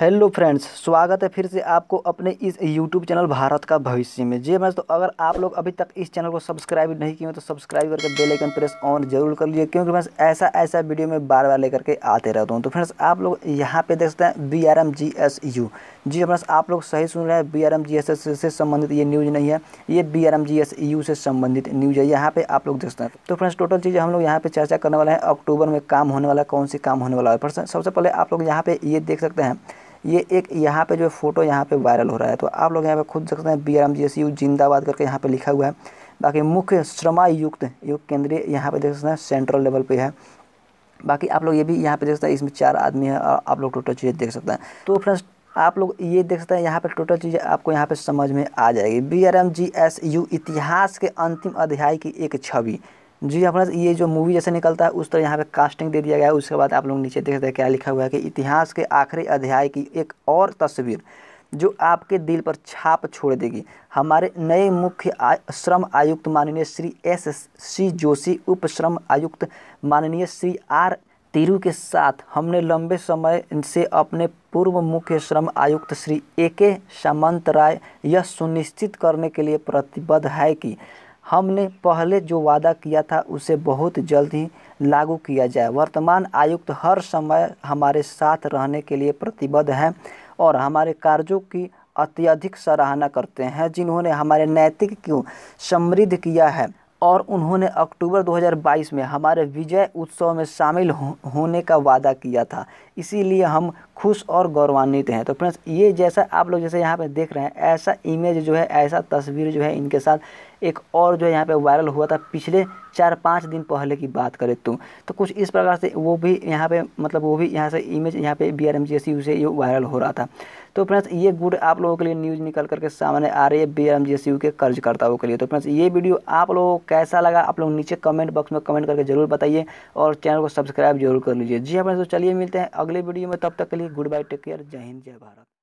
hello friends स्वागत है फिर से आपको अपने इस यूट्यूब चैनल भारत का भविष्य में जी मैं तो अगर आप लोग अभी तक इस चैनल को सब्सक्राइब नहीं किए तो सब्सक्राइब करके बेल आइकन प्रेस ऑन जरूर कर लीजिए क्योंकि मैं ऐसा ऐसा वीडियो में बार बार लेकर के आते रहता हूँ तो फ्रेंड्स आप लोग यहाँ पे देख सकते हैं B R M G S U G friends आप लोग सही सुन रहे हैं B R M G S S से संबंधित ये न्यूज़ नहीं है ये B R M G S U से संबंधित न्यूज़ है यहाँ पर आप लोग देख सकते हैं तो फ्रेंड्स टोटल चीज़ हम लोग यहाँ पर चर्चा करने वाले हैं अक्टूबर में काम होने वाला कौन सी काम होने वाला है फ्रेंड्स सबसे पहले आप लोग यहाँ पर ये देख सकते हैं ये एक यहाँ पे जो है फ़ोटो यहाँ पे वायरल हो रहा है तो आप लोग यहाँ पे खुद देख सकते हैं B R M G S U जिंदाबाद करके यहाँ पे लिखा हुआ है बाकी मुख्य श्रमायुक्त योग केंद्रीय यहाँ पे देख सकते हैं सेंट्रल लेवल पे है बाकी आप लोग ये भी यहाँ पे देख सकते हैं इसमें चार आदमी है और आप लोग टोटल चीज़ें देख सकते हैं तो फ्रेंड्स आप लोग ये देख सकते हैं यहाँ पर टोटल चीज़ें आपको यहाँ पर समझ में आ जाएगी B R M G S U इतिहास के अंतिम अध्याय की एक छवि जी अपना ये जो मूवी जैसे निकलता है उस तरह यहाँ पे कास्टिंग दे दिया गया है उसके बाद आप लोग नीचे देख हैं क्या लिखा हुआ है कि इतिहास के आखिरी अध्याय की एक और तस्वीर जो आपके दिल पर छाप छोड़ देगी हमारे नए मुख्य श्रम आयुक्त माननीय श्री एस सी जोशी उप श्रम आयुक्त माननीय श्री आर तिरु के साथ हमने लंबे समय से अपने पूर्व मुख्य श्रम आयुक्त श्री ए के सामंत राय यह सुनिश्चित करने के लिए प्रतिबद्ध है कि हमने पहले जो वादा किया था उसे बहुत जल्द ही लागू किया जाए वर्तमान आयुक्त हर समय हमारे साथ रहने के लिए प्रतिबद्ध हैं और हमारे कार्यों की अत्यधिक सराहना करते हैं जिन्होंने हमारे नैतिक को समृद्ध किया है और उन्होंने अक्टूबर 2022 में हमारे विजय उत्सव में शामिल हो, होने का वादा किया था इसीलिए हम खुश और गौरवान्वित हैं तो फ्रेंड्स ये जैसा आप लोग जैसे यहाँ पे देख रहे हैं ऐसा इमेज जो है ऐसा तस्वीर जो है इनके साथ एक और जो है यहाँ पे वायरल हुआ था पिछले चार पाँच दिन पहले की बात करें तो तो कुछ इस प्रकार से वो भी यहाँ पे मतलब वो भी यहाँ से इमेज यहाँ पे बी आर एम जी से ये वायरल हो रहा था तो फ्रेंड्स ये गुड आप लोगों के लिए न्यूज़ निकल करके सामने आ रही है बी आर एम जी के कर्जकर्ताओं के लिए तो फ्रेंड्स ये वीडियो आप लोगों को कैसा लगा आप लोग नीचे कमेंट बॉक्स में कमेंट करके जरूर बताइए और चैनल को सब्सक्राइब जरूर कर लीजिए जी हाँ फ्रेंड्स तो चलिए मिलते हैं अगले वीडियो में तब तक के लिए गुड बाय टेक केयर जय हिंद जय भारत